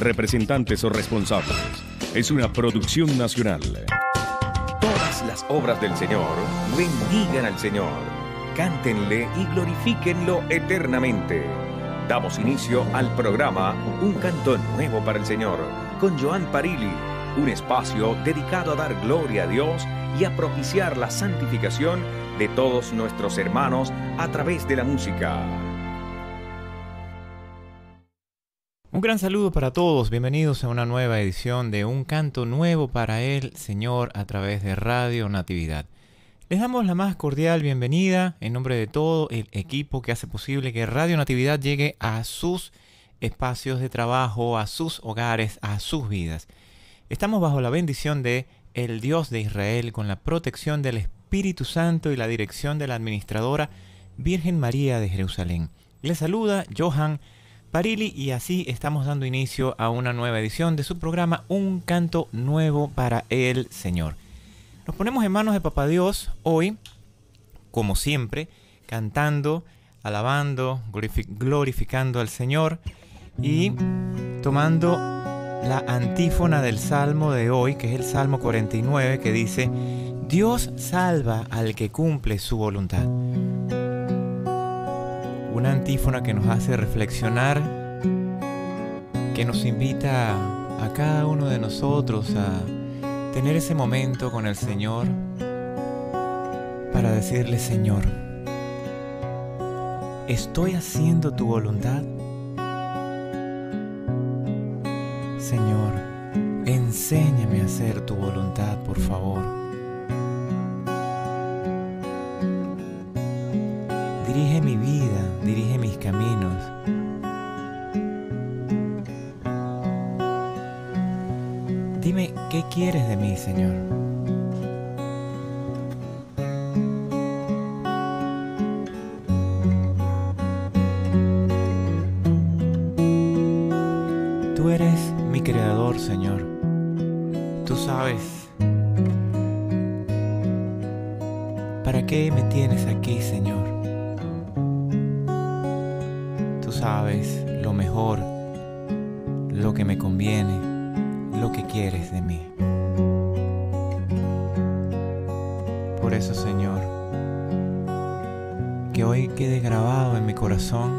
representantes o responsables. Es una producción nacional. Todas las obras del Señor bendigan al Señor, cántenle y glorifíquenlo eternamente. Damos inicio al programa Un canto nuevo para el Señor con Joan Parili, un espacio dedicado a dar gloria a Dios y a propiciar la santificación de todos nuestros hermanos a través de la música. Un gran saludo para todos, bienvenidos a una nueva edición de Un canto nuevo para el Señor a través de Radio Natividad. Les damos la más cordial bienvenida en nombre de todo el equipo que hace posible que Radio Natividad llegue a sus espacios de trabajo, a sus hogares, a sus vidas. Estamos bajo la bendición de el Dios de Israel con la protección del Espíritu Santo y la dirección de la administradora Virgen María de Jerusalén. Les saluda Johan y así estamos dando inicio a una nueva edición de su programa Un canto nuevo para el Señor. Nos ponemos en manos de Papá Dios hoy, como siempre, cantando, alabando, glorificando al Señor y tomando la antífona del Salmo de hoy, que es el Salmo 49, que dice, Dios salva al que cumple su voluntad una antífona que nos hace reflexionar, que nos invita a cada uno de nosotros a tener ese momento con el Señor para decirle, Señor, ¿estoy haciendo tu voluntad? Señor, enséñame a hacer tu voluntad, por favor. Dirige mi vida, dirige mis caminos. Dime, ¿qué quieres de mí, Señor? Tú eres mi creador, Señor. Tú sabes. ¿Para qué me tienes aquí, Señor? sabes lo mejor, lo que me conviene, lo que quieres de mí. Por eso, Señor, que hoy quede grabado en mi corazón,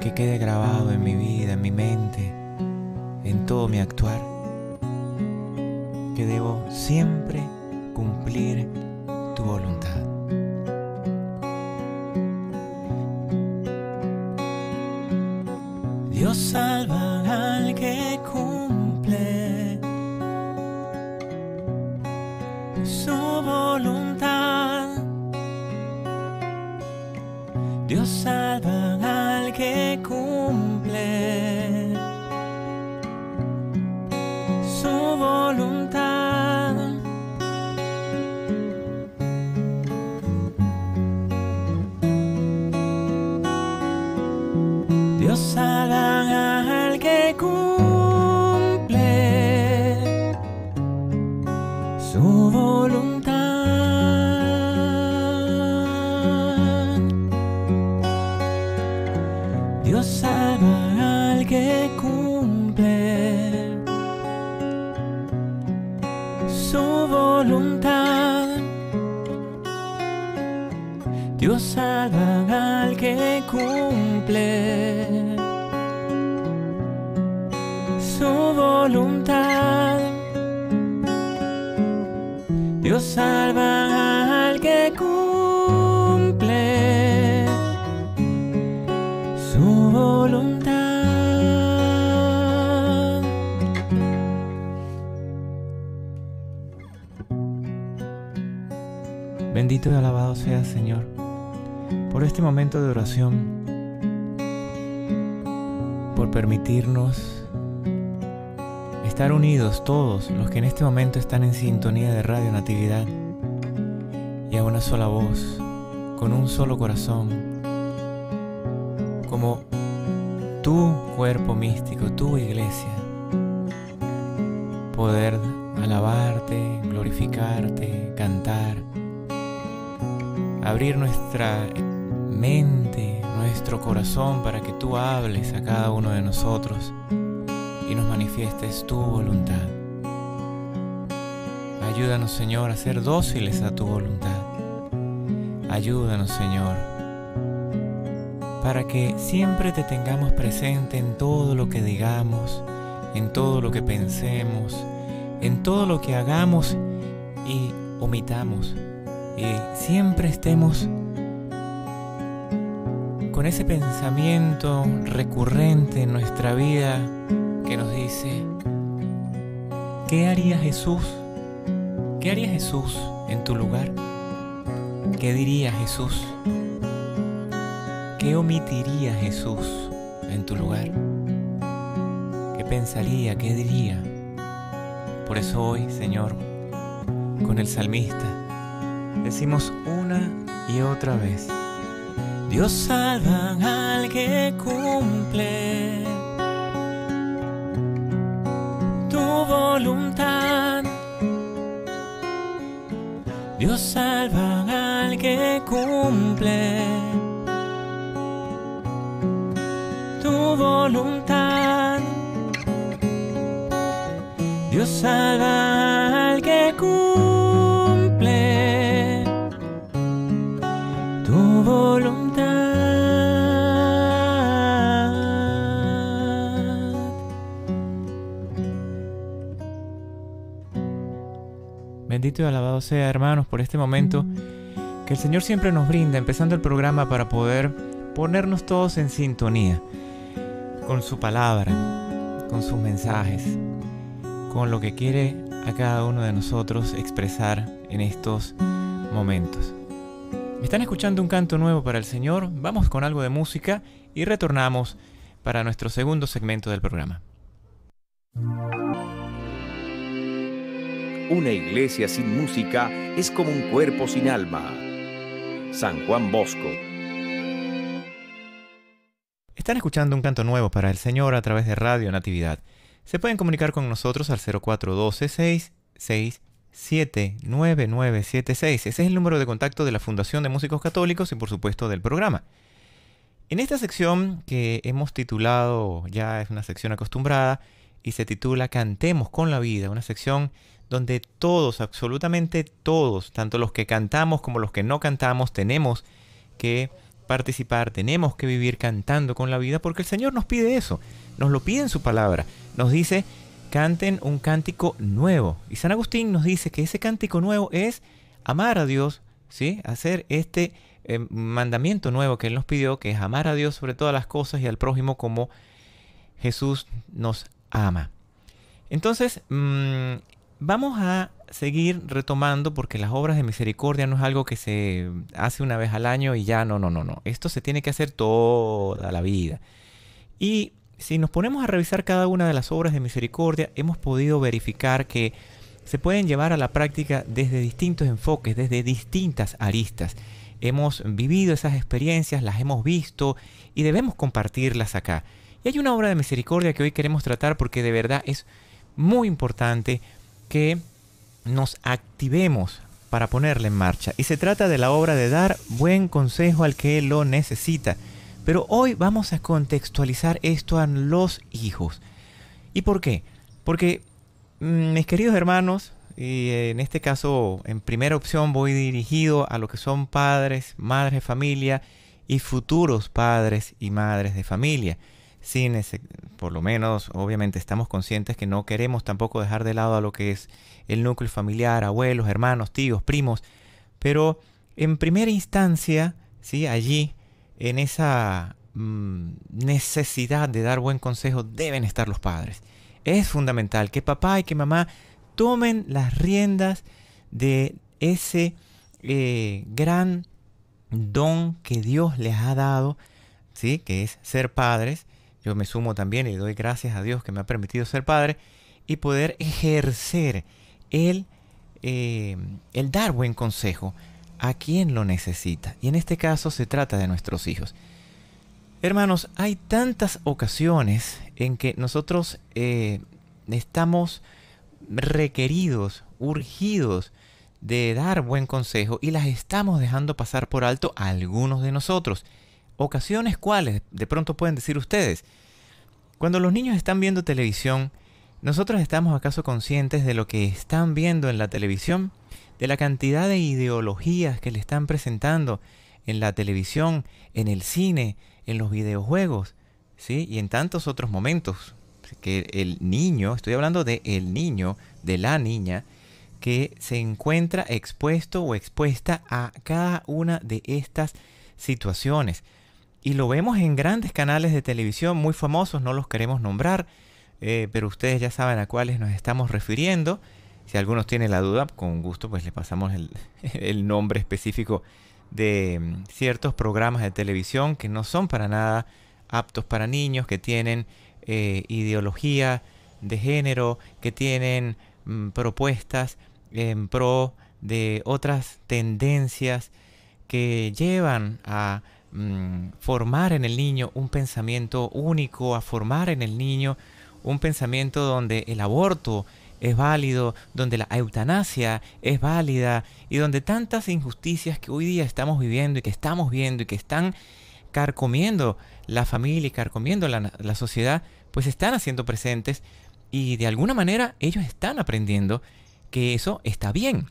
que quede grabado en mi vida, en mi mente, en todo mi actuar, que debo siempre estar unidos todos los que en este momento están en sintonía de Radio Natividad y a una sola voz, con un solo corazón, como tu cuerpo místico, tu iglesia, poder alabarte, glorificarte, cantar, abrir nuestra mente nuestro corazón para que tú hables a cada uno de nosotros y nos manifiestes tu voluntad. Ayúdanos, Señor, a ser dóciles a tu voluntad. Ayúdanos, Señor, para que siempre te tengamos presente en todo lo que digamos, en todo lo que pensemos, en todo lo que hagamos y omitamos. Y siempre estemos con ese pensamiento recurrente en nuestra vida que nos dice, ¿qué haría Jesús? ¿Qué haría Jesús en tu lugar? ¿Qué diría Jesús? ¿Qué omitiría Jesús en tu lugar? ¿Qué pensaría? ¿Qué diría? Por eso hoy, Señor, con el salmista, decimos una y otra vez, Dios salva al que cumple tu voluntad. Dios salva al que cumple tu voluntad. Dios salva al que cumple tu voluntad. Bendito y alabado sea, hermanos, por este momento mm. que el Señor siempre nos brinda, empezando el programa para poder ponernos todos en sintonía con su palabra, con sus mensajes, con lo que quiere a cada uno de nosotros expresar en estos momentos. ¿Están escuchando un canto nuevo para el Señor? Vamos con algo de música y retornamos para nuestro segundo segmento del programa. Una iglesia sin música es como un cuerpo sin alma. San Juan Bosco. Están escuchando un canto nuevo para el Señor a través de Radio Natividad. Se pueden comunicar con nosotros al 0412 667 Ese es el número de contacto de la Fundación de Músicos Católicos y por supuesto del programa. En esta sección que hemos titulado, ya es una sección acostumbrada, y se titula Cantemos con la vida, una sección donde todos, absolutamente todos, tanto los que cantamos como los que no cantamos, tenemos que participar, tenemos que vivir cantando con la vida, porque el Señor nos pide eso, nos lo pide en su palabra, nos dice, canten un cántico nuevo. Y San Agustín nos dice que ese cántico nuevo es amar a Dios, ¿sí? hacer este eh, mandamiento nuevo que Él nos pidió, que es amar a Dios sobre todas las cosas y al prójimo como Jesús nos ama. Entonces, mm, Vamos a seguir retomando porque las obras de misericordia no es algo que se hace una vez al año y ya no, no, no, no. Esto se tiene que hacer toda la vida. Y si nos ponemos a revisar cada una de las obras de misericordia, hemos podido verificar que se pueden llevar a la práctica desde distintos enfoques, desde distintas aristas. Hemos vivido esas experiencias, las hemos visto y debemos compartirlas acá. Y hay una obra de misericordia que hoy queremos tratar porque de verdad es muy importante que nos activemos para ponerla en marcha. Y se trata de la obra de dar buen consejo al que lo necesita. Pero hoy vamos a contextualizar esto a los hijos. ¿Y por qué? Porque mm, mis queridos hermanos, y en este caso en primera opción voy dirigido a lo que son padres, madres de familia y futuros padres y madres de familia. Sí, eh, por lo menos, obviamente estamos conscientes que no queremos tampoco dejar de lado a lo que es el núcleo familiar, abuelos, hermanos, tíos, primos, pero en primera instancia, ¿sí? allí, en esa mm, necesidad de dar buen consejo, deben estar los padres. Es fundamental que papá y que mamá tomen las riendas de ese eh, gran don que Dios les ha dado, ¿sí? que es ser padres, yo me sumo también y doy gracias a Dios que me ha permitido ser padre y poder ejercer el, eh, el dar buen consejo a quien lo necesita. Y en este caso se trata de nuestros hijos. Hermanos, hay tantas ocasiones en que nosotros eh, estamos requeridos, urgidos de dar buen consejo y las estamos dejando pasar por alto a algunos de nosotros. ¿Ocasiones cuáles? De pronto pueden decir ustedes. Cuando los niños están viendo televisión, ¿nosotros estamos acaso conscientes de lo que están viendo en la televisión? De la cantidad de ideologías que le están presentando en la televisión, en el cine, en los videojuegos, ¿sí? Y en tantos otros momentos que el niño, estoy hablando de el niño, de la niña, que se encuentra expuesto o expuesta a cada una de estas situaciones. Y lo vemos en grandes canales de televisión muy famosos, no los queremos nombrar, eh, pero ustedes ya saben a cuáles nos estamos refiriendo. Si algunos tienen la duda, con gusto pues le pasamos el, nombre específico de mm, ciertos programas de televisión que no son para nada aptos para niños, que tienen eh, ideología de género, que tienen mm, propuestas en pro de otras tendencias que llevan a Mm, formar en el niño un pensamiento único, a formar en el niño un pensamiento donde el aborto es válido, donde la eutanasia es válida y donde tantas injusticias que hoy día estamos viviendo y que estamos viendo y que están carcomiendo la familia y carcomiendo la sociedad, pues están haciendo presentes y de alguna manera ellos están aprendiendo que eso está bien,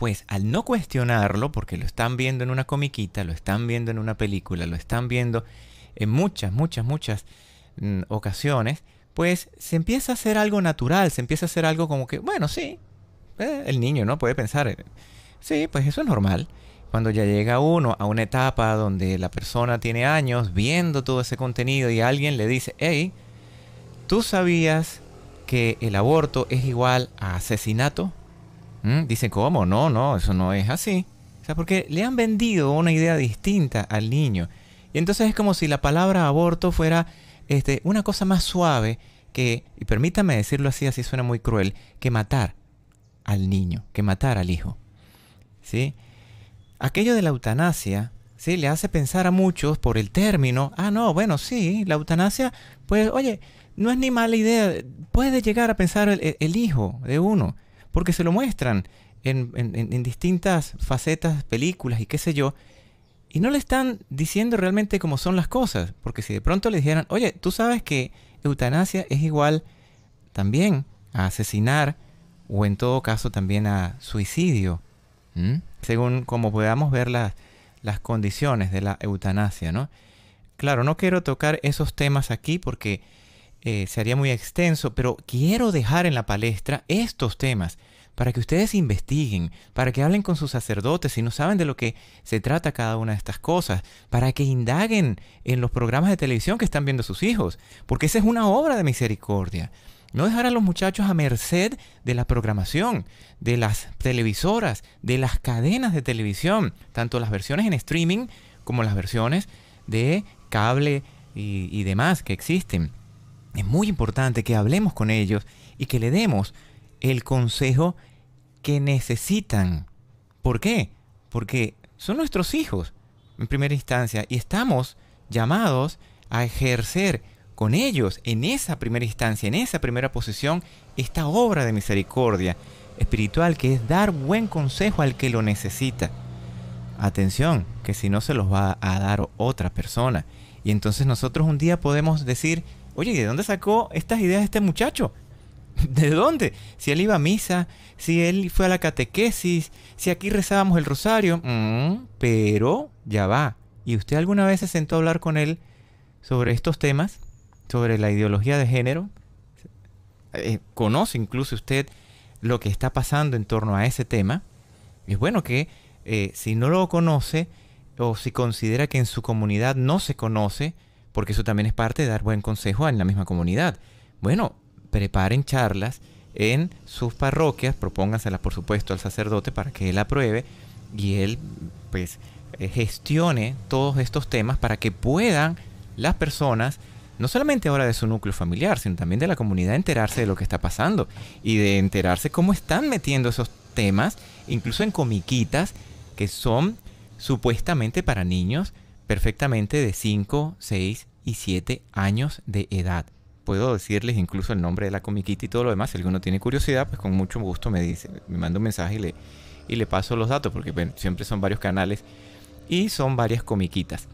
pues al no cuestionarlo, porque lo están viendo en una comiquita, lo están viendo en una película, lo están viendo en muchas, muchas, muchas mm, ocasiones, pues se empieza a hacer algo natural, se empieza a hacer algo como que, bueno, sí, eh, el niño no puede pensar, eh, sí, pues eso es normal. Cuando ya llega uno a una etapa donde la persona tiene años viendo todo ese contenido y alguien le dice, hey, ¿tú sabías que el aborto es igual a asesinato? Dicen, ¿Mm? Dice, ¿cómo? No, no, eso no es así. O sea, porque le han vendido una idea distinta al niño. Y entonces es como si la palabra aborto fuera este, una cosa más suave que, y permítame decirlo así, así suena muy cruel, que matar al niño, que matar al hijo. ¿Sí? Aquello de la eutanasia, ¿sí? Le hace pensar a muchos por el término, ah, no, bueno, sí, la eutanasia, pues, oye, no es ni mala idea, puede llegar a pensar el hijo de uno porque se lo muestran en, en, distintas facetas, películas y qué sé yo, y no le están diciendo realmente cómo son las cosas, porque si de pronto le dijeran, oye, tú sabes que eutanasia es igual también a asesinar o en todo caso también a suicidio, según como podamos ver las, las condiciones de la eutanasia, ¿no? Claro, no quiero tocar esos temas aquí porque eh, se haría muy extenso, pero quiero dejar en la palestra estos temas para que ustedes investiguen, para que hablen con sus sacerdotes si no saben de lo que se trata cada una de estas cosas, para que indaguen en los programas de televisión que están viendo sus hijos, porque esa es una obra de misericordia. No dejar a los muchachos a merced de la programación, de las televisoras, de las cadenas de televisión, tanto las versiones en streaming como las versiones de cable y demás que existen es muy importante que hablemos con ellos y que le demos el consejo que necesitan. ¿Por qué? Porque son nuestros hijos en primera instancia y estamos llamados a ejercer con ellos en esa primera instancia, en esa primera posición, esta obra de misericordia espiritual que es dar buen consejo al que lo necesita. Atención, que si no se los va a dar otra persona. Y entonces nosotros un día podemos decir, Oye, ¿de dónde sacó estas ideas este muchacho? ¿De dónde? Si él iba a misa, si él fue a la catequesis, si aquí rezábamos el rosario. Mm, pero ya va. ¿Y usted alguna vez se sentó a hablar con él sobre estos temas? ¿Sobre la ideología de género? Eh, ¿Conoce incluso usted lo que está pasando en torno a ese tema? Es bueno que eh, si no lo conoce o si considera que en su comunidad no se conoce, porque eso también es parte de dar buen consejo en la misma comunidad. Bueno, preparen charlas en sus parroquias, propónganselas por supuesto al sacerdote para que él apruebe y él pues eh, gestione todos estos temas para que puedan las personas no solamente ahora de su núcleo familiar, sino también de la comunidad enterarse de lo que está pasando y de enterarse cómo están metiendo esos temas, incluso en comiquitas que son supuestamente para niños, perfectamente de 5, 6 y 7 años de edad. Puedo decirles incluso el nombre de la comiquita y todo lo demás. Si alguno tiene curiosidad, pues con mucho gusto me dice, me manda un mensaje y le, y le paso los datos, porque siempre son varios canales y son varias comiquitas.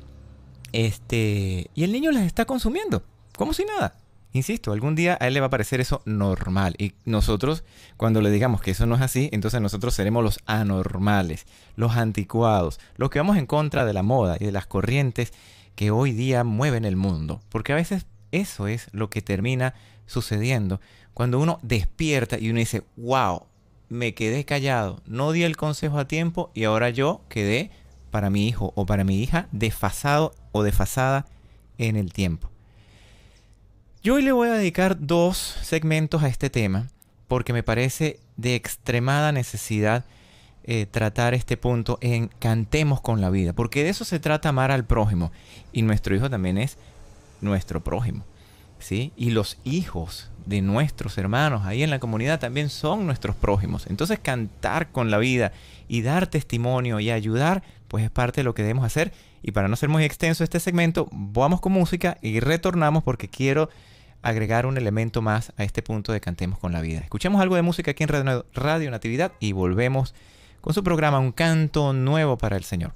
Este, y el niño las está consumiendo, como si nada. Insisto, algún día a él le va a parecer eso normal. Y nosotros, cuando le digamos que eso no es así, entonces nosotros seremos los anormales, los anticuados, los que vamos en contra de la moda y de las corrientes que hoy día mueven el mundo. Porque a veces eso es lo que termina sucediendo. Cuando uno despierta y uno dice, wow, me quedé callado, no di el consejo a tiempo y ahora yo quedé para mi hijo o para mi hija desfasado o desfasada en el tiempo. Yo hoy le voy a dedicar dos segmentos a este tema porque me parece de extremada necesidad eh, tratar este punto en Cantemos con la vida, porque de eso se trata amar al prójimo y nuestro hijo también es nuestro prójimo. ¿Sí? Y los hijos de nuestros hermanos ahí en la comunidad también son nuestros prójimos. Entonces cantar con la vida y dar testimonio y ayudar, pues es parte de lo que debemos hacer. Y para no ser muy extenso este segmento, vamos con música y retornamos porque quiero agregar un elemento más a este punto de Cantemos con la Vida. Escuchemos algo de música aquí en Radio, Natividad y volvemos con su programa Un canto nuevo para el Señor.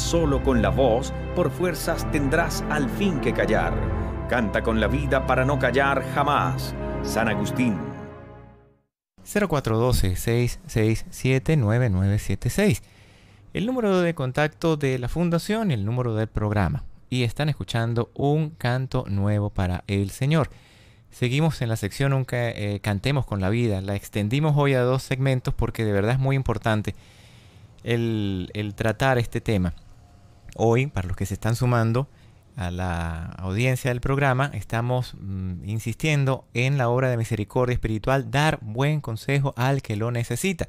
Solo con la voz, por fuerzas tendrás al fin que callar. Canta con la vida para no callar jamás. San Agustín. 0412 667 El número de contacto de la Fundación y el número del programa y están escuchando un canto nuevo para el Señor. Seguimos en la sección Nunca eh, Cantemos con la Vida. La extendimos hoy a dos segmentos porque de verdad es muy importante el, tratar este tema. Hoy, para los que se están sumando a la audiencia del programa, estamos mm, insistiendo en la obra de misericordia espiritual, dar buen consejo al que lo necesita.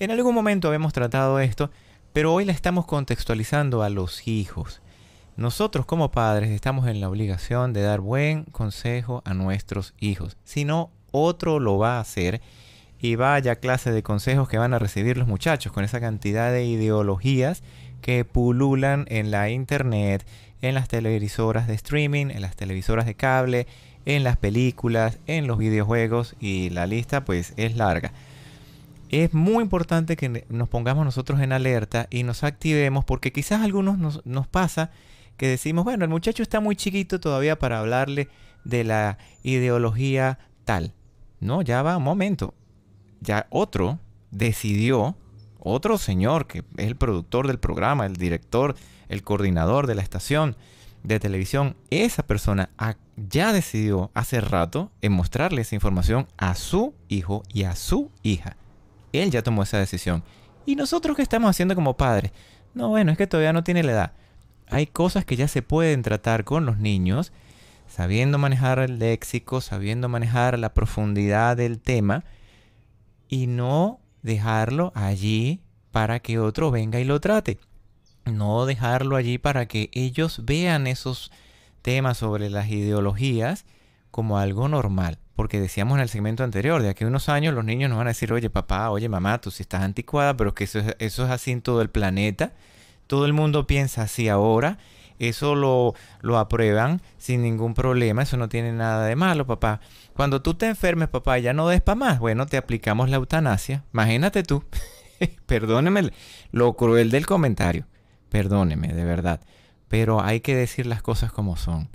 En algún momento hemos tratado esto, pero hoy la estamos contextualizando a los hijos. Nosotros como padres estamos en la obligación de dar buen consejo a nuestros hijos. Si no, otro lo va a hacer y vaya clase de consejos que van a recibir los muchachos con esa cantidad de ideologías que pululan en la internet, en las televisoras de streaming, en las televisoras de cable, en las películas, en los videojuegos y la lista pues es larga. Es muy importante que nos pongamos nosotros en alerta y nos activemos porque quizás a algunos nos, nos pasa que decimos, bueno, el muchacho está muy chiquito todavía para hablarle de la ideología tal. No, ya va, un momento. Ya otro decidió, otro señor que es el productor del programa, el director, el coordinador de la estación de televisión, esa persona ya decidió hace rato en mostrarle esa información a su hijo y a su hija. Él ya tomó esa decisión. ¿Y nosotros qué estamos haciendo como padres? No, bueno, es que todavía no tiene la edad hay cosas que ya se pueden tratar con los niños, sabiendo manejar el léxico, sabiendo manejar la profundidad del tema y no dejarlo allí para que otro venga y lo trate. No dejarlo allí para que ellos vean esos temas sobre las ideologías como algo normal. Porque decíamos en el segmento anterior, de aquí a unos años los niños nos van a decir, oye papá, oye mamá, tú sí estás anticuada, pero es que eso es, eso es así en todo el planeta todo el mundo piensa así ahora. Eso lo, lo aprueban sin ningún problema. Eso no tiene nada de malo, papá. Cuando tú te enfermes, papá, ya no des para más. Bueno, te aplicamos la eutanasia. Imagínate tú. Perdóneme lo cruel del comentario. Perdóneme, de verdad. Pero hay que decir las cosas como son.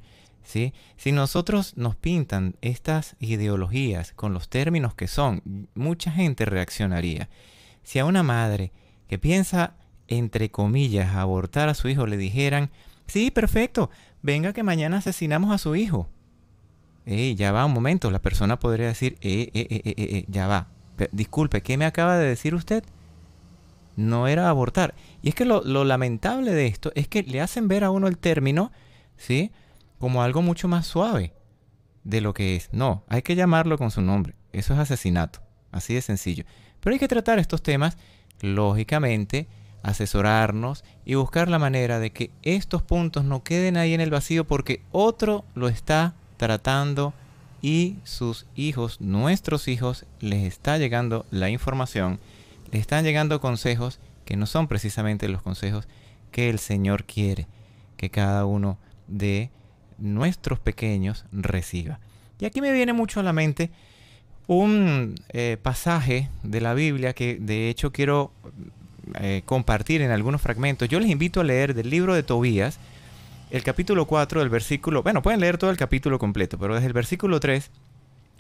¿Sí? Si nosotros nos pintan estas ideologías con los términos que son, mucha gente reaccionaría. Si a una madre que piensa entre comillas, abortar a su hijo, le dijeran, sí, perfecto, venga que mañana asesinamos a su hijo. Eh, ya va un momento, la persona podría decir, eh, eh, eh, ya va. disculpe, ¿qué me acaba de decir usted? No era abortar. Y es que lo lamentable de esto es que le hacen ver a uno el término, ¿sí? Como algo mucho más suave de lo que es. No, hay que llamarlo con su nombre. Eso es asesinato. Así de sencillo. Pero hay que tratar estos temas, lógicamente, asesorarnos y buscar la manera de que estos puntos no queden ahí en el vacío porque otro lo está tratando y sus hijos, nuestros hijos, les está llegando la información, les están llegando consejos que no son precisamente los consejos que el Señor quiere que cada uno de nuestros pequeños reciba. Y aquí me viene mucho a la mente un eh, pasaje de la Biblia que de hecho quiero eh, compartir en algunos fragmentos, yo les invito a leer del libro de Tobías, el capítulo 4, del versículo, bueno, pueden leer todo el capítulo completo, pero desde el versículo 3,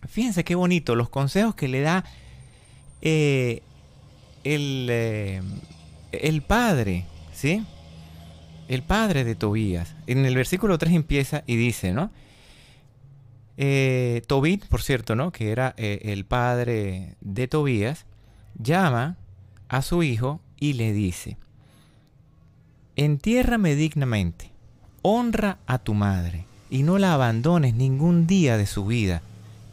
fíjense qué bonito, los consejos que le da eh, el, eh, el padre, ¿sí? El padre de Tobías. En el versículo 3 empieza y dice, ¿no? Tobit, por cierto, ¿no? Que era el padre de Tobías, llama a su hijo y le dice, entiérrame dignamente, honra a tu madre y no la abandones ningún día de su vida.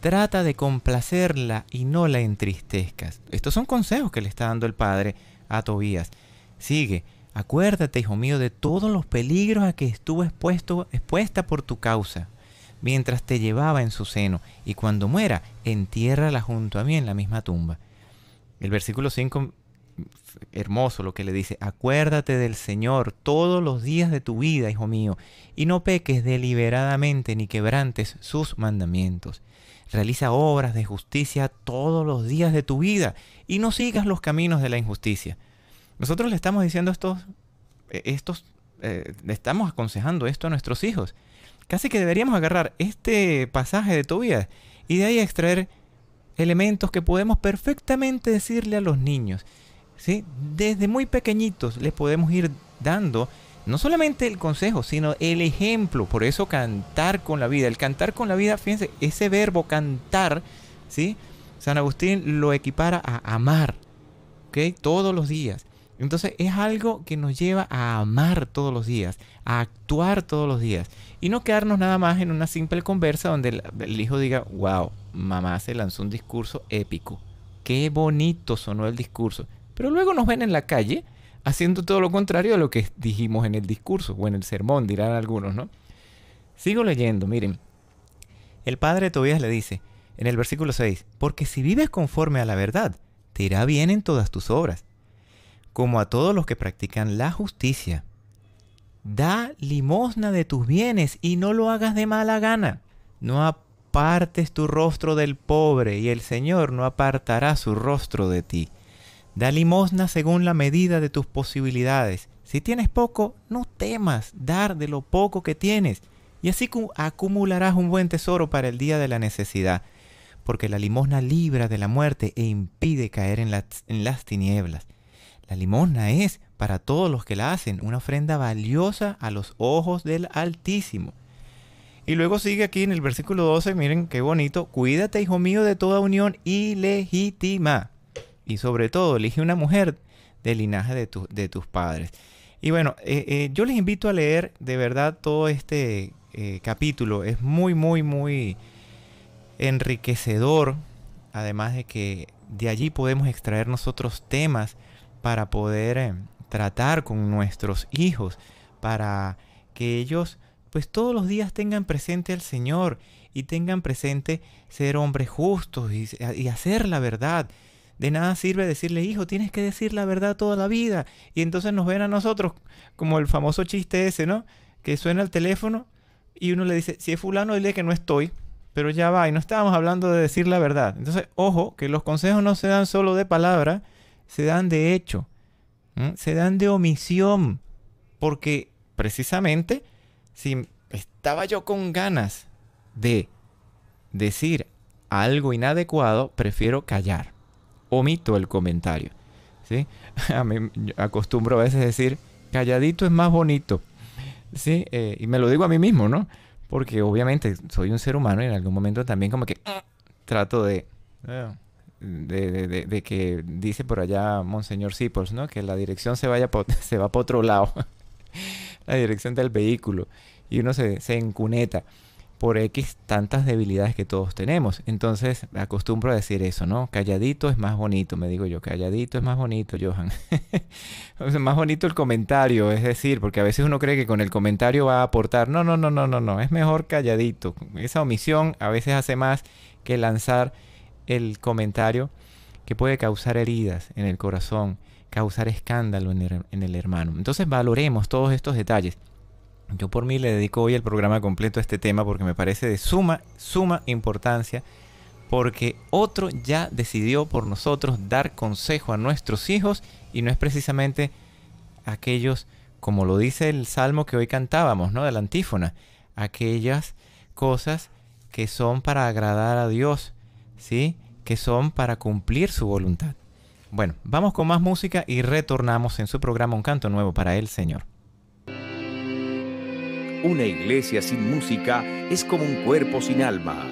Trata de complacerla y no la entristezcas. Estos son consejos que le está dando el padre a Tobías. Sigue, acuérdate, hijo mío, de todos los peligros a que estuvo expuesto, expuesta por tu causa, mientras te llevaba en su seno, y cuando muera, entiérrala junto a mí en la misma tumba. El versículo 5 hermoso lo que le dice, acuérdate del Señor todos los días de tu vida, hijo mío, y no peques deliberadamente ni quebrantes sus mandamientos. Realiza obras de justicia todos los días de tu vida y no sigas los caminos de la injusticia. Nosotros le estamos diciendo estos, eh, estos, eh, le estamos aconsejando esto a nuestros hijos. Casi que deberíamos agarrar este pasaje de tu vida y de ahí extraer elementos que podemos perfectamente decirle a los niños desde muy pequeñitos les podemos ir dando no solamente el consejo, sino el ejemplo. Por eso cantar con la vida. El cantar con la vida, fíjense, ese verbo cantar, San Agustín lo equipara a amar, Todos los días. Entonces es algo que nos lleva a amar todos los días, a actuar todos los días y no quedarnos nada más en una simple conversa donde el, el, hijo diga, wow, mamá se lanzó un discurso épico, qué bonito sonó el discurso. Pero luego nos ven en la calle haciendo todo lo contrario a lo que dijimos en el discurso o en el sermón, dirán algunos, ¿no? Sigo leyendo, miren. El padre Tobías le dice, en el versículo 6, porque si vives conforme a la verdad, te irá bien en todas tus obras, como a todos los que practican la justicia. Da limosna de tus bienes y no lo hagas de mala gana. No apartes tu rostro del pobre y el Señor no apartará su rostro de ti. Da limosna según la medida de tus posibilidades. Si tienes poco, no temas dar de lo poco que tienes, y así acumularás un buen tesoro para el día de la necesidad, porque la limosna libra de la muerte e impide caer en, las tinieblas. La limosna es, para todos los que la hacen, una ofrenda valiosa a los ojos del Altísimo. Y luego sigue aquí en el versículo 12, miren qué bonito, cuídate hijo mío de toda unión ilegítima y sobre todo elige una mujer del linaje de, tus padres. Y bueno, eh, eh, yo les invito a leer de verdad todo este eh, capítulo. Es muy, muy, muy enriquecedor. Además de que de allí podemos extraer nosotros temas para poder tratar con nuestros hijos, para que ellos pues todos los días tengan presente al Señor y tengan presente ser hombres justos y hacer la verdad de nada sirve decirle, hijo, tienes que decir la verdad toda la vida. Y entonces nos ven a nosotros, como el famoso chiste ese, ¿no? Que suena el teléfono y uno le dice, si es fulano, dile que no estoy. Pero ya va, y no estábamos hablando de decir la verdad. Entonces, ojo, que los consejos no se dan solo de palabra, se dan de hecho, se dan de omisión. Porque precisamente, si estaba yo con ganas de decir algo inadecuado, prefiero callar omito el comentario. ¿sí? A mí acostumbro a veces decir, calladito es más bonito. ¿sí? Eh, y me lo digo a mí mismo, ¿no? Porque obviamente soy un ser humano y en algún momento también como que trato de... De, que dice por allá Monseñor Sipos, ¿no? Que la dirección se vaya se va por otro lado. la dirección del vehículo. Y uno se encuneta por X tantas debilidades que todos tenemos. Entonces, acostumbro a decir eso, ¿no? Calladito es más bonito, me digo yo, calladito es más bonito, Johan. Es más bonito el comentario, es decir, porque a veces uno cree que con el comentario va a aportar. No, no, no, no, no, no, es mejor calladito. Esa omisión a veces hace más que lanzar el comentario que puede causar heridas en el corazón, causar escándalo en en el hermano. Entonces, valoremos todos estos detalles. Yo por mí le dedico hoy el programa completo a este tema porque me parece de suma, suma importancia, porque otro ya decidió por nosotros dar consejo a nuestros hijos y no es precisamente aquellos, como lo dice el salmo que hoy cantábamos, ¿no? De la antífona, aquellas cosas que son para agradar a Dios, ¿sí? Que son para cumplir su voluntad. Bueno, vamos con más música y retornamos en su programa Un canto nuevo para el Señor. Una iglesia sin música es como un cuerpo sin alma.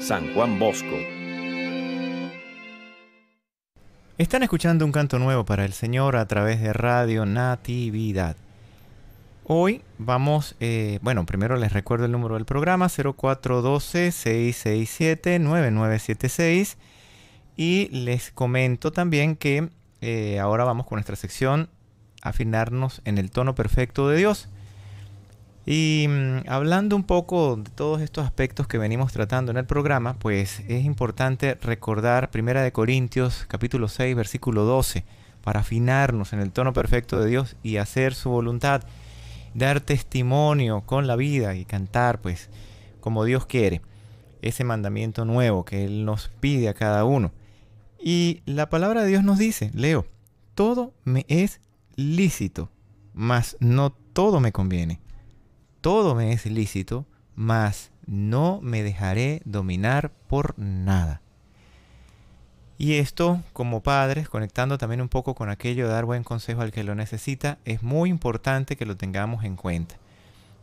San Juan Bosco. Están escuchando un canto nuevo para el Señor a través de Radio Natividad. Hoy vamos, eh, bueno, primero les recuerdo el número del programa 0412-667-9976 y les comento también que eh, ahora vamos con nuestra sección afinarnos en el tono perfecto de Dios. Y mm, hablando un poco de todos estos aspectos que venimos tratando en el programa, pues es importante recordar 1 Corintios capítulo 6 versículo 12 para afinarnos en el tono perfecto de Dios y hacer su voluntad, dar testimonio con la vida y cantar pues como Dios quiere ese mandamiento nuevo que Él nos pide a cada uno. Y la palabra de Dios nos dice, leo, todo me es lícito, mas no todo me conviene todo me es lícito, mas no me dejaré dominar por nada. Y esto, como padres, conectando también un poco con aquello de dar buen consejo al que lo necesita, es muy importante que lo tengamos en cuenta.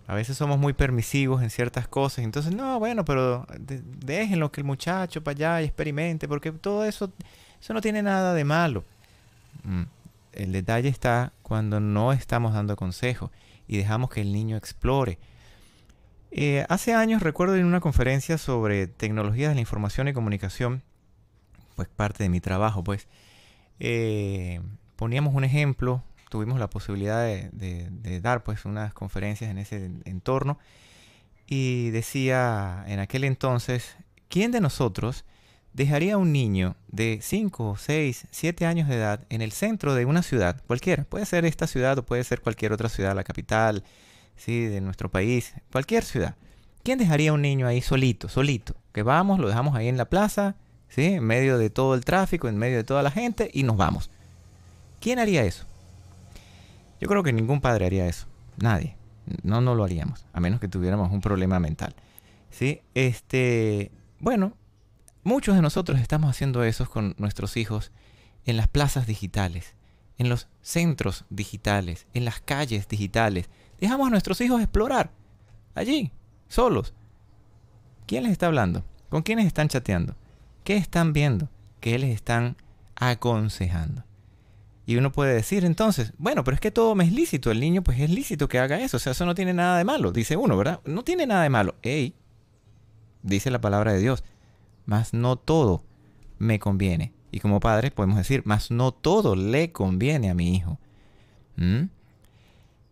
A veces somos muy permisivos en ciertas cosas, entonces, no, bueno, pero déjenlo que el muchacho para allá y experimente, porque todo eso, eso no tiene nada de malo. Mm, el detalle está cuando no estamos dando consejo y dejamos que el niño explore. Eh, hace años recuerdo en una conferencia sobre tecnologías de la información y comunicación, pues parte de mi trabajo, pues eh, poníamos un ejemplo, tuvimos la posibilidad de, de dar pues unas conferencias en ese entorno y decía en aquel entonces, ¿quién de nosotros dejaría un niño de 5, 6, 7 años de edad en el centro de una ciudad, cualquiera, puede ser esta ciudad o puede ser cualquier otra ciudad, la capital, sí, de nuestro país, cualquier ciudad. ¿Quién dejaría un niño ahí solito, solito? Que vamos, lo dejamos ahí en la plaza, ¿sí? en medio de todo el tráfico, en medio de toda la gente y nos vamos. ¿Quién haría eso? Yo creo que ningún padre haría eso, nadie. No, no lo haríamos, a menos que tuviéramos un problema mental. ¿sí? Este, bueno, Muchos de nosotros estamos haciendo eso con nuestros hijos en las plazas digitales, en los centros digitales, en las calles digitales. Dejamos a nuestros hijos explorar allí, solos. ¿Quién les está hablando? ¿Con quiénes están chateando? ¿Qué están viendo? ¿Qué les están aconsejando? Y uno puede decir entonces, bueno, pero es que todo me es lícito, el niño pues es lícito que haga eso, o sea, eso no tiene nada de malo, dice uno, ¿verdad? No tiene nada de malo. Ey, dice la palabra de Dios, mas no todo me conviene. Y como padres podemos decir, mas no todo le conviene a mi hijo. ¿Mm?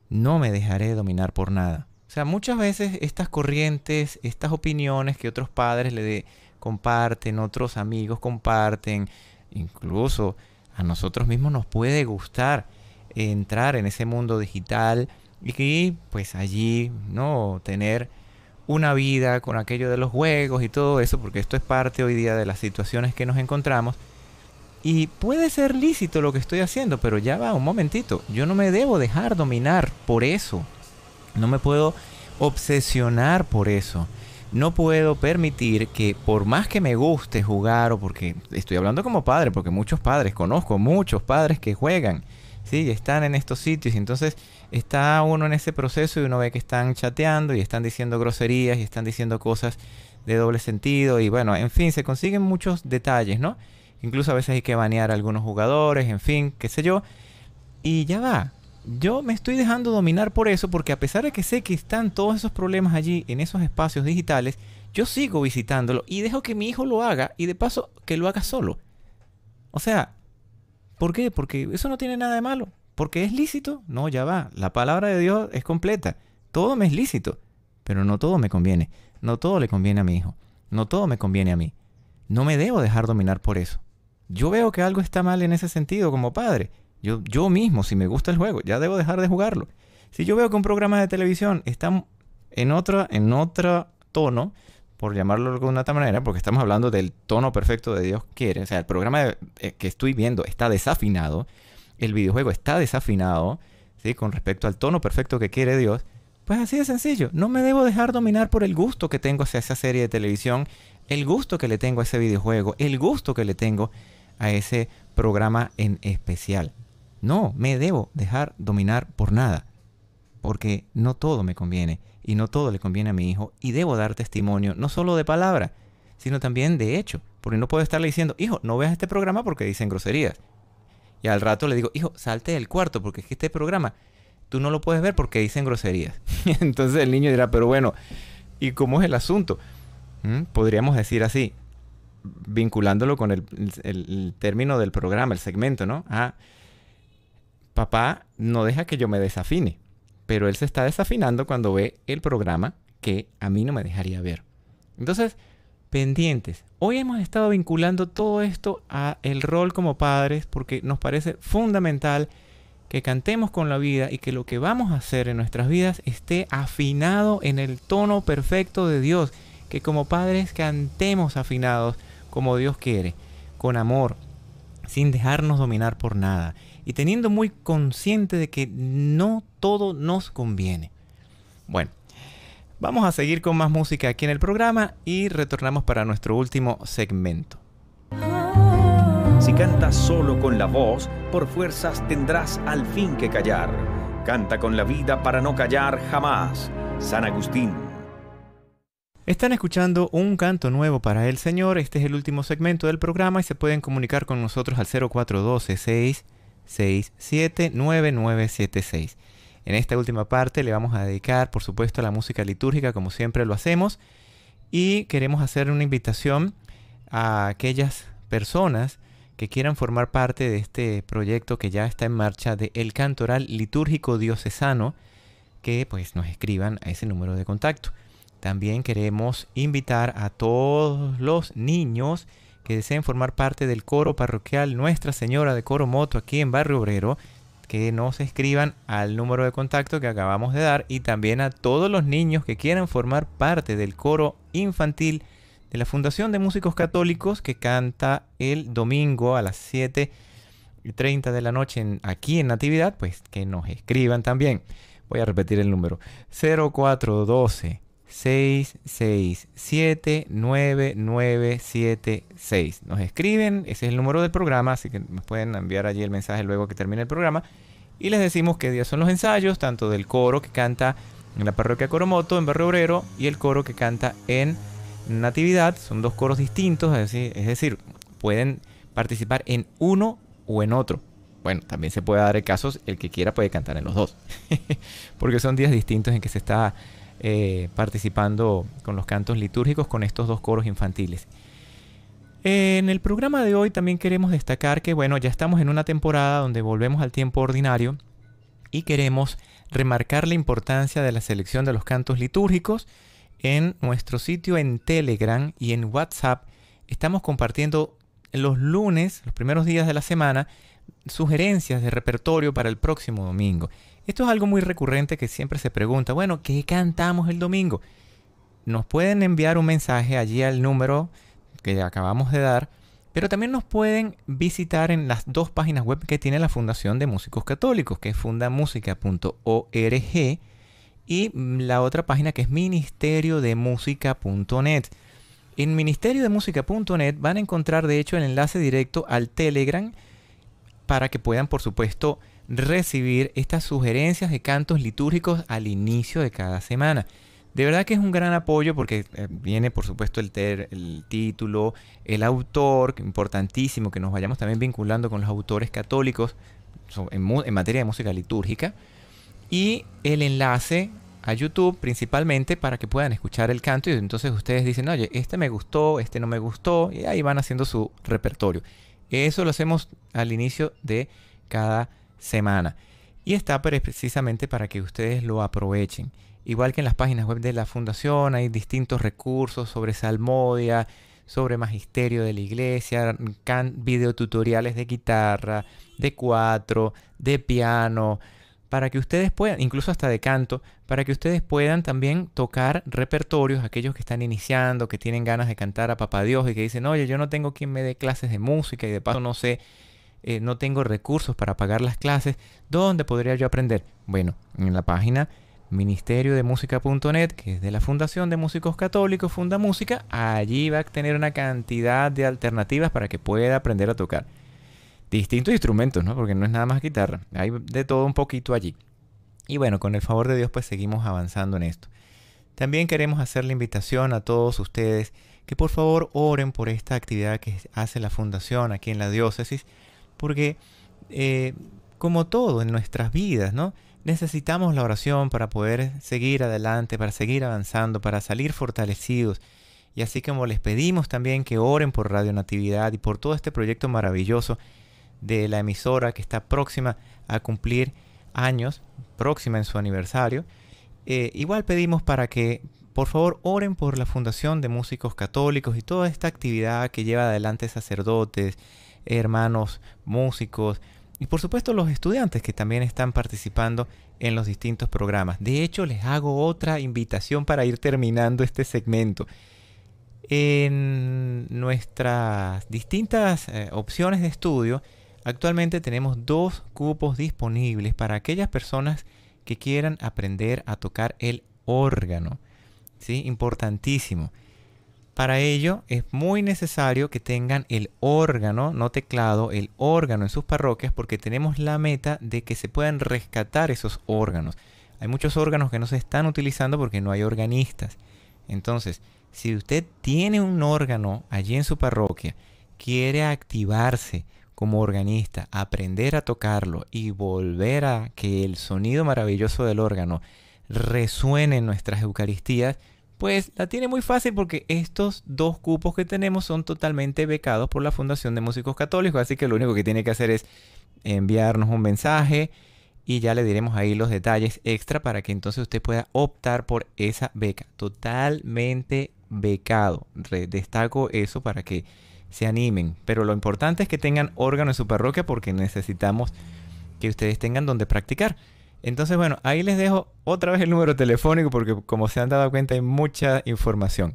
No me dejaré dominar por nada. O sea, muchas veces estas corrientes, estas opiniones que otros padres le comparten, otros amigos comparten, incluso a nosotros mismos nos puede gustar entrar en ese mundo digital y pues allí, ¿no? Tener una vida con aquello de los juegos y todo eso, porque esto es parte hoy día de las situaciones que nos encontramos. Y puede ser lícito lo que estoy haciendo, pero ya va, un momentito, yo no me debo dejar dominar por eso. No me puedo obsesionar por eso. No puedo permitir que por más que me guste jugar o porque estoy hablando como padre, porque muchos padres, conozco muchos padres que juegan ¿sí? están en estos sitios. Y entonces está uno en ese proceso y uno ve que están chateando y están diciendo groserías y están diciendo cosas de doble sentido. Y bueno, en fin, se consiguen muchos detalles, ¿no? Incluso a veces hay que banear a algunos jugadores, en fin, qué sé yo. Y ya va. Yo me estoy dejando dominar por eso porque a pesar de que sé que están todos esos problemas allí en esos espacios digitales, yo sigo visitándolo y dejo que mi hijo lo haga y de paso que lo haga solo. O sea, ¿Por qué? Porque eso no tiene nada de malo. Porque es lícito. No, ya va. La palabra de Dios es completa. Todo me es lícito, pero no todo me conviene. No todo le conviene a mi hijo. No todo me conviene a mí. No me debo dejar dominar por eso. Yo veo que algo está mal en ese sentido como padre. Yo, yo mismo, si me gusta el juego, ya debo dejar de jugarlo. Si yo veo que un programa de televisión está en otro, en otro tono, por llamarlo de alguna otra manera, porque estamos hablando del tono perfecto de Dios quiere. O sea, el programa eh, que estoy viendo está desafinado, el videojuego está desafinado, ¿sí? Con respecto al tono perfecto que quiere Dios. Pues así de sencillo, no me debo dejar dominar por el gusto que tengo hacia esa serie de televisión, el gusto que le tengo a ese videojuego, el gusto que le tengo a ese programa en especial. No, me debo dejar dominar por nada, porque no todo me conviene y no todo le conviene a mi hijo y debo dar testimonio no solo de palabra, sino también de hecho, porque no puedo estarle diciendo, hijo, no veas este programa porque dicen groserías. Y al rato le digo, hijo, salte del cuarto porque es que este programa tú no lo puedes ver porque dicen groserías. Entonces el niño dirá, pero bueno, ¿y cómo es el asunto? ¿Mm? Podríamos decir así, vinculándolo con el, término del programa, el segmento, ¿no? Ah, papá no deja que yo me desafine pero él se está desafinando cuando ve el programa que a mí no me dejaría ver. Entonces, pendientes. Hoy hemos estado vinculando todo esto a el rol como padres porque nos parece fundamental que cantemos con la vida y que lo que vamos a hacer en nuestras vidas esté afinado en el tono perfecto de Dios, que como padres cantemos afinados como Dios quiere, con amor, sin dejarnos dominar por nada y teniendo muy consciente de que no todo nos conviene. Bueno, vamos a seguir con más música aquí en el programa y retornamos para nuestro último segmento. Si cantas solo con la voz, por fuerzas tendrás al fin que callar. Canta con la vida para no callar jamás. San Agustín. Están escuchando un canto nuevo para el Señor. Este es el último segmento del programa y se pueden comunicar con nosotros al 0412 6 679976. En esta última parte le vamos a dedicar, por supuesto, a la música litúrgica, como siempre lo hacemos, y queremos hacer una invitación a aquellas personas que quieran formar parte de este proyecto que ya está en marcha de El Cantoral Litúrgico Diocesano, que pues nos escriban a ese número de contacto. También queremos invitar a todos los niños que deseen formar parte del coro parroquial Nuestra Señora de Coro Moto aquí en Barrio Obrero, que nos escriban al número de contacto que acabamos de dar y también a todos los niños que quieran formar parte del coro infantil de la Fundación de Músicos Católicos que canta el domingo a las 7.30 de la noche aquí en Natividad, pues que nos escriban también. Voy a repetir el número 0412 6679976 Nos escriben, ese es el número del programa, así que nos pueden enviar allí el mensaje luego que termine el programa. Y les decimos qué días son los ensayos, tanto del coro que canta en la parroquia Coromoto, en Barrio Obrero, y el coro que canta en Natividad. Son dos coros distintos, es decir, es decir pueden participar en uno o en otro. Bueno, también se puede dar el caso, el que quiera puede cantar en los dos, porque son días distintos en que se está eh, participando con los cantos litúrgicos con estos dos coros infantiles. En el programa de hoy también queremos destacar que, bueno, ya estamos en una temporada donde volvemos al tiempo ordinario y queremos remarcar la importancia de la selección de los cantos litúrgicos en nuestro sitio en Telegram y en WhatsApp. Estamos compartiendo los lunes, los primeros días de la semana, sugerencias de repertorio para el próximo domingo. Esto es algo muy recurrente que siempre se pregunta, bueno, ¿qué cantamos el domingo? Nos pueden enviar un mensaje allí al número que acabamos de dar, pero también nos pueden visitar en las dos páginas web que tiene la Fundación de Músicos Católicos, que es fundamusica.org y la otra página que es ministeriodemusica.net. En ministeriodemusica.net van a encontrar de hecho el enlace directo al Telegram para que puedan por supuesto recibir estas sugerencias de cantos litúrgicos al inicio de cada semana. De verdad que es un gran apoyo porque eh, viene, por supuesto, el, ter, el título, el autor, importantísimo que nos vayamos también vinculando con los autores católicos en, materia de música litúrgica, y el enlace a YouTube principalmente para que puedan escuchar el canto y entonces ustedes dicen, oye, este me gustó, este no me gustó, y ahí van haciendo su repertorio. Eso lo hacemos al inicio de cada semana. Y está precisamente para que ustedes lo aprovechen. Igual que en las páginas web de la fundación hay distintos recursos sobre salmodia, sobre magisterio de la iglesia, videotutoriales de guitarra, de cuatro, de piano, para que ustedes puedan, incluso hasta de canto, para que ustedes puedan también tocar repertorios, aquellos que están iniciando, que tienen ganas de cantar a Papá Dios y que dicen, oye, yo no tengo quien me dé clases de música y de paso no sé eh, no tengo recursos para pagar las clases, ¿dónde podría yo aprender? Bueno, en la página ministeriodemusica.net, que es de la Fundación de Músicos Católicos, Funda Música, allí va a tener una cantidad de alternativas para que pueda aprender a tocar. Distintos instrumentos, ¿no? Porque no es nada más guitarra, hay de todo un poquito allí. Y bueno, con el favor de Dios, pues seguimos avanzando en esto. También queremos hacer la invitación a todos ustedes que por favor oren por esta actividad que hace la Fundación aquí en la diócesis porque eh, como todo en nuestras vidas, Necesitamos la oración para poder seguir adelante, para seguir avanzando, para salir fortalecidos. Y así como les pedimos también que oren por Radio Natividad y por todo este proyecto maravilloso de la emisora que está próxima a cumplir años, próxima en su aniversario, eh, igual pedimos para que por favor oren por la Fundación de Músicos Católicos y toda esta actividad que lleva adelante sacerdotes, hermanos músicos y por supuesto los estudiantes que también están participando en los distintos programas. De hecho, les hago otra invitación para ir terminando este segmento. En nuestras distintas eh, opciones de estudio, actualmente tenemos dos cupos disponibles para aquellas personas que quieran aprender a tocar el órgano. ¿Sí? Importantísimo. Para ello es muy necesario que tengan el órgano, no teclado, el órgano en sus parroquias porque tenemos la meta de que se puedan rescatar esos órganos. Hay muchos órganos que no se están utilizando porque no hay organistas. Entonces, si usted tiene un órgano allí en su parroquia, quiere activarse como organista, aprender a tocarlo y volver a que el sonido maravilloso del órgano resuene en nuestras Eucaristías, pues la tiene muy fácil porque estos dos cupos que tenemos son totalmente becados por la Fundación de Músicos Católicos, así que lo único que tiene que hacer es enviarnos un mensaje y ya le diremos ahí los detalles extra para que entonces usted pueda optar por esa beca, totalmente becado. Destaco eso para que se animen, pero lo importante es que tengan órgano en su parroquia porque necesitamos que ustedes tengan donde practicar. Entonces, bueno, ahí les dejo otra vez el número telefónico porque como se han dado cuenta hay mucha información.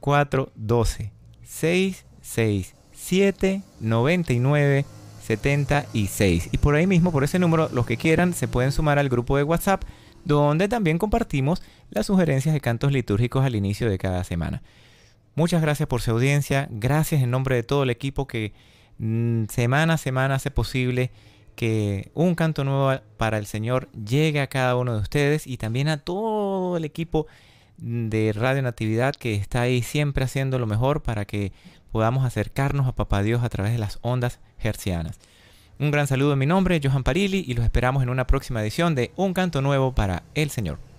0412 667 99 76. Y por ahí mismo, por ese número, los que quieran se pueden sumar al grupo de WhatsApp donde también compartimos las sugerencias de cantos litúrgicos al inicio de cada semana. Muchas gracias por su audiencia, gracias en nombre de todo el equipo que mm, semana a semana hace posible que un canto nuevo para el Señor llegue a cada uno de ustedes y también a todo el equipo de Radio Natividad que está ahí siempre haciendo lo mejor para que podamos acercarnos a Papá Dios a través de las ondas hercianas. Un gran saludo en mi nombre, Johan Parili, y los esperamos en una próxima edición de Un canto nuevo para el Señor.